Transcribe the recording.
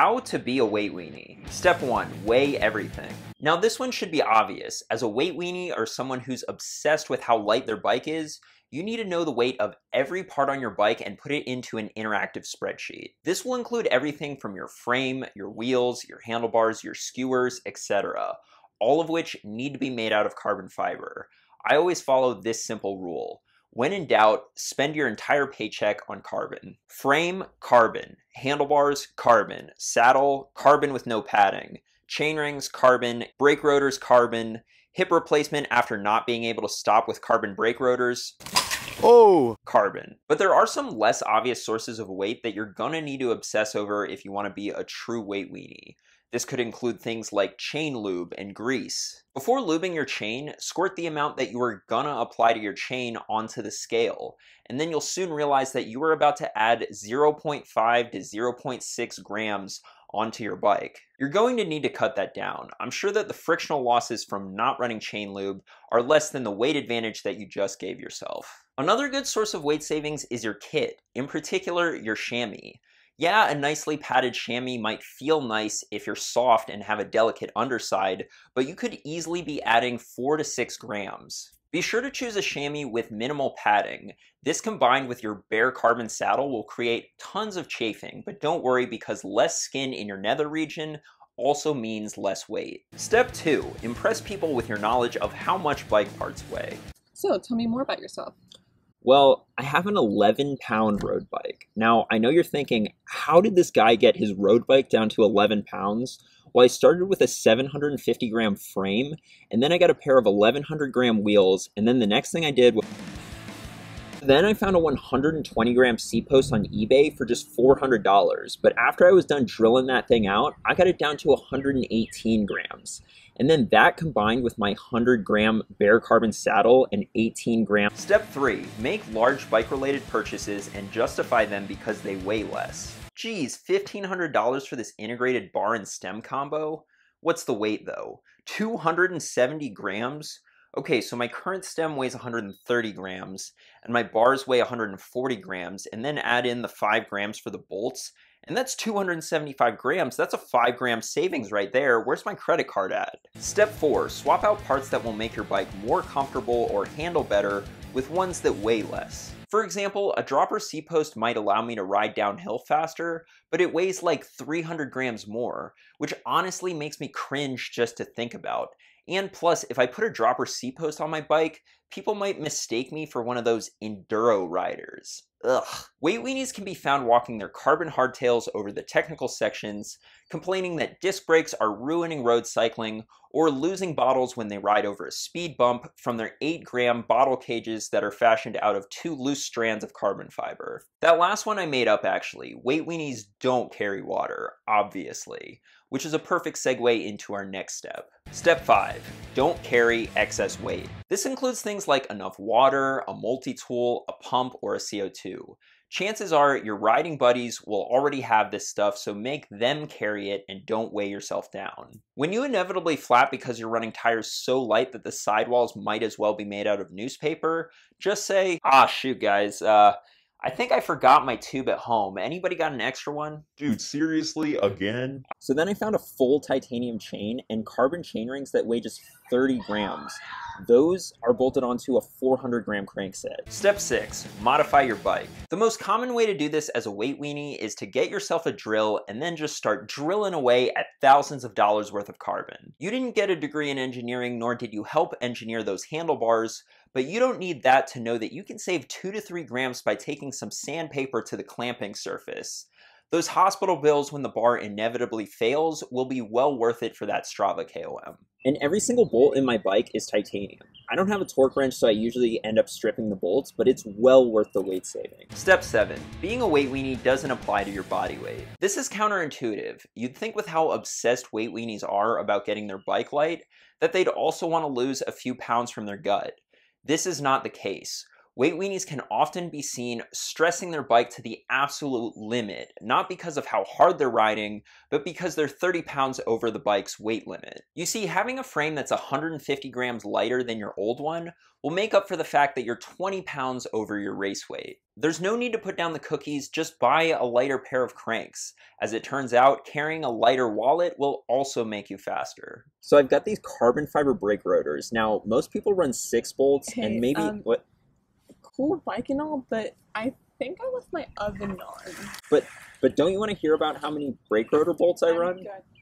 How to be a weight weenie. Step one, weigh everything. Now this one should be obvious. As a weight weenie or someone who's obsessed with how light their bike is, you need to know the weight of every part on your bike and put it into an interactive spreadsheet. This will include everything from your frame, your wheels, your handlebars, your skewers, etc. All of which need to be made out of carbon fiber. I always follow this simple rule. When in doubt, spend your entire paycheck on carbon. Frame, carbon. Handlebars, carbon. Saddle, carbon with no padding. Chain rings, carbon. Brake rotors, carbon. Hip replacement after not being able to stop with carbon brake rotors. Oh! Carbon. But there are some less obvious sources of weight that you're gonna need to obsess over if you wanna be a true weight weenie. This could include things like chain lube and grease. Before lubing your chain, squirt the amount that you are gonna apply to your chain onto the scale, and then you'll soon realize that you are about to add 0.5 to 0.6 grams onto your bike. You're going to need to cut that down. I'm sure that the frictional losses from not running chain lube are less than the weight advantage that you just gave yourself. Another good source of weight savings is your kit, in particular your chamois. Yeah, a nicely padded chamois might feel nice if you're soft and have a delicate underside, but you could easily be adding 4 to 6 grams. Be sure to choose a chamois with minimal padding. This combined with your bare carbon saddle will create tons of chafing, but don't worry because less skin in your nether region also means less weight. Step 2. Impress people with your knowledge of how much bike parts weigh. So tell me more about yourself. Well, I have an 11 pound road bike. Now, I know you're thinking, how did this guy get his road bike down to 11 pounds? Well, I started with a 750 gram frame, and then I got a pair of 1100 gram wheels, and then the next thing I did was. Then I found a 120 gram C post on eBay for just $400. But after I was done drilling that thing out, I got it down to 118 grams. And then that combined with my 100 gram bare carbon saddle and 18 gram. Step three, make large bike related purchases and justify them because they weigh less. Geez, $1,500 for this integrated bar and stem combo? What's the weight though? 270 grams? okay, so my current stem weighs 130 grams and my bars weigh 140 grams, and then add in the five grams for the bolts, and that's 275 grams. That's a five gram savings right there. Where's my credit card at? Step four, swap out parts that will make your bike more comfortable or handle better with ones that weigh less. For example, a dropper C-post might allow me to ride downhill faster, but it weighs like 300 grams more, which honestly makes me cringe just to think about. And plus, if I put a dropper C post on my bike, people might mistake me for one of those enduro riders. Ugh. Weight weenies can be found walking their carbon hardtails over the technical sections, complaining that disc brakes are ruining road cycling, or losing bottles when they ride over a speed bump from their 8 gram bottle cages that are fashioned out of two loose strands of carbon fiber. That last one I made up actually. Weight weenies don't carry water, obviously, which is a perfect segue into our next step. Step 5. Don't carry excess weight. This includes things like enough water, a multi-tool, a pump, or a CO2 chances are your riding buddies will already have this stuff, so make them carry it and don't weigh yourself down. When you inevitably flat because you're running tires so light that the sidewalls might as well be made out of newspaper, just say, ah, shoot, guys, uh, I think I forgot my tube at home. Anybody got an extra one? Dude, seriously? Again? So then I found a full titanium chain and carbon chain rings that weigh just 30 grams. Those are bolted onto a 400 gram crankset. Step six, modify your bike. The most common way to do this as a weight weenie is to get yourself a drill and then just start drilling away at thousands of dollars worth of carbon. You didn't get a degree in engineering, nor did you help engineer those handlebars, but you don't need that to know that you can save two to three grams by taking some sandpaper to the clamping surface. Those hospital bills when the bar inevitably fails will be well worth it for that Strava KOM. And every single bolt in my bike is titanium. I don't have a torque wrench, so I usually end up stripping the bolts, but it's well worth the weight saving. Step 7. Being a weight weenie doesn't apply to your body weight. This is counterintuitive. You'd think with how obsessed weight weenies are about getting their bike light, that they'd also want to lose a few pounds from their gut. This is not the case. Weight weenies can often be seen stressing their bike to the absolute limit, not because of how hard they're riding, but because they're 30 pounds over the bike's weight limit. You see, having a frame that's 150 grams lighter than your old one will make up for the fact that you're 20 pounds over your race weight. There's no need to put down the cookies, just buy a lighter pair of cranks. As it turns out, carrying a lighter wallet will also make you faster. So I've got these carbon fiber brake rotors. Now, most people run six bolts okay, and maybe um, what Oh, bike and all, but I think I left my oven on. But but don't you want to hear about how many brake rotor bolts I run? Good.